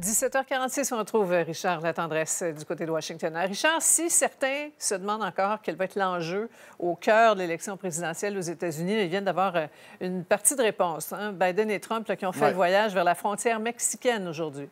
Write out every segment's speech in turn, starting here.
17h46, on retrouve euh, Richard La Tendresse euh, du côté de Washington. Richard, si certains se demandent encore quel va être l'enjeu au cœur de l'élection présidentielle aux États-Unis, ils viennent d'avoir euh, une partie de réponse. Hein. Biden et Trump qui ont fait le voyage vers la frontière mexicaine aujourd'hui.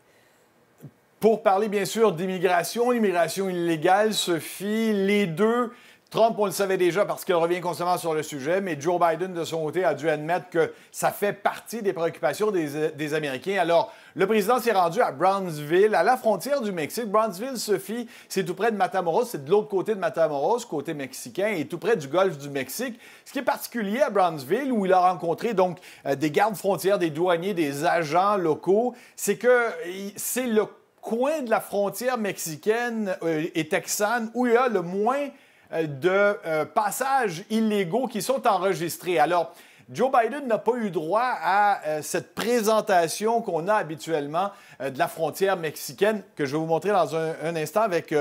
Pour parler bien sûr d'immigration, immigration illégale, Sophie, les deux Trump, on le savait déjà parce qu'il revient constamment sur le sujet, mais Joe Biden, de son côté, a dû admettre que ça fait partie des préoccupations des, Américains. Alors, le président s'est rendu à Brownsville, à la frontière du Mexique. Brownsville, Sophie, c'est tout près de Matamoros, c'est de l'autre côté de Matamoros, côté mexicain, et tout près du golfe du Mexique. Ce qui est particulier à Brownsville, où il a rencontré donc euh, des gardes frontières, des douaniers, des agents locaux, c'est que c'est le coin de la frontière mexicaine euh, et texane où il y a le moins euh, de euh, passages illégaux qui sont enregistrés. Alors, Joe Biden n'a pas eu droit à euh, cette présentation qu'on a habituellement de la frontière mexicaine, que je vais vous montrer dans un, instant avec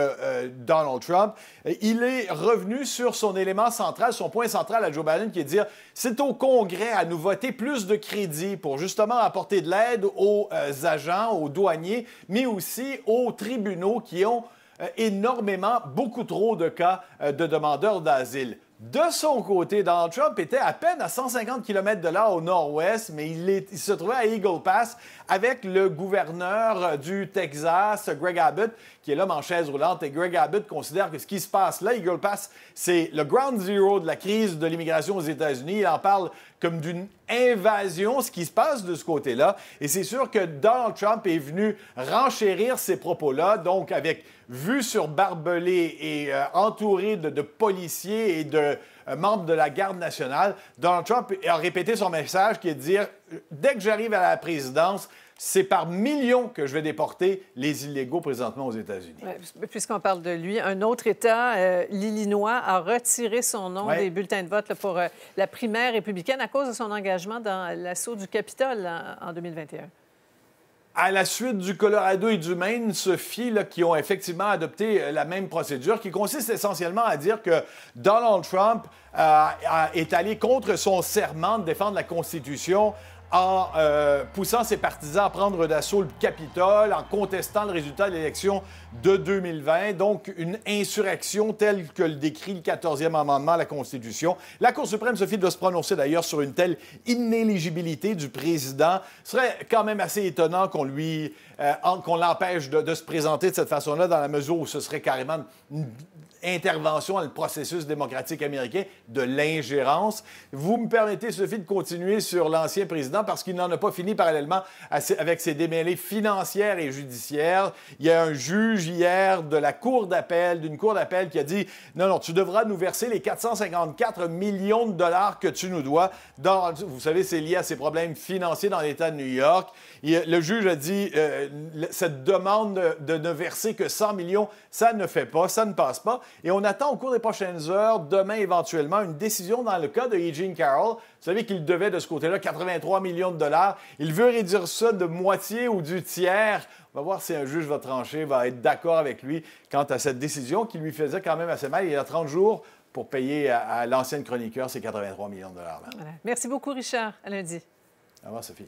Donald Trump. Il est revenu sur son élément central, son point central à Joe Biden, qui est de dire c'est au Congrès à nous voter plus de crédits pour justement apporter de l'aide aux agents, aux douaniers, mais aussi aux tribunaux qui ont euh, énormément, beaucoup trop de cas euh, de demandeurs d'asile. De son côté, Donald Trump était à peine à 150 km de là au nord-ouest, mais il, se trouvait à Eagle Pass avec le gouverneur euh, du Texas, Greg Abbott, qui est l'homme en chaise roulante. Et Greg Abbott considère que ce qui se passe là, Eagle Pass, c'est le ground zero de la crise de l'immigration aux États-Unis. Il en parle comme d'une invasion, ce qui se passe de ce côté-là. Et c'est sûr que Donald Trump est venu renchérir ces propos-là, donc avec vue sur barbelé et euh, entouré de, policiers et de euh, membres de la garde nationale, Donald Trump a répété son message qui est de dire, dès que j'arrive à la présidence, c'est par millions que je vais déporter les illégaux présentement aux États-Unis. Puisqu'on parle de lui, un autre État, euh, l'Illinois, a retiré son nom des bulletins de vote pour euh, la primaire républicaine à cause de son engagement dans l'assaut du Capitole en, 2021 à la suite du Colorado et du Maine, Sophie, là, qui ont effectivement adopté euh, la même procédure, qui consiste essentiellement à dire que Donald Trump est allé contre son serment de défendre la Constitution en euh, poussant ses partisans à prendre d'assaut le Capitole, en contestant le résultat de l'élection de 2020. Donc, une insurrection telle que le décrit le 14e amendement à la Constitution. La Cour suprême, Sophie, doit se prononcer d'ailleurs sur une telle inéligibilité du président. Ce serait quand même assez étonnant qu'on lui, euh, qu'on l'empêche de, se présenter de cette façon-là, dans la mesure où ce serait carrément intervention dans le processus démocratique américain, de l'ingérence. Vous me permettez, Sophie, de continuer sur l'ancien président parce qu'il n'en a pas fini parallèlement avec ses démêlés financières et judiciaires. Il y a un juge hier de la Cour d'appel, d'une Cour d'appel qui a dit non, non, tu devras nous verser les 454 millions de dollars que tu nous dois. vous savez, c'est lié à ces problèmes financiers dans l'État de New York. le juge a dit euh, cette demande de ne verser que 100 millions, ça ne fait pas, ça ne passe pas. Et on attend au cours des prochaines heures, demain éventuellement, une décision dans le cas de Eugene Carroll. Vous savez qu'il devait de ce côté-là 83 millions de dollars. Il veut réduire ça de moitié ou du tiers. On va voir si un juge va trancher, va être d'accord avec lui quant à cette décision qui lui faisait quand même assez mal. Il a 30 jours pour payer à, l'ancienne chroniqueur ces 83 millions de dollars. Merci beaucoup, Richard. À lundi. Au revoir, Sophie.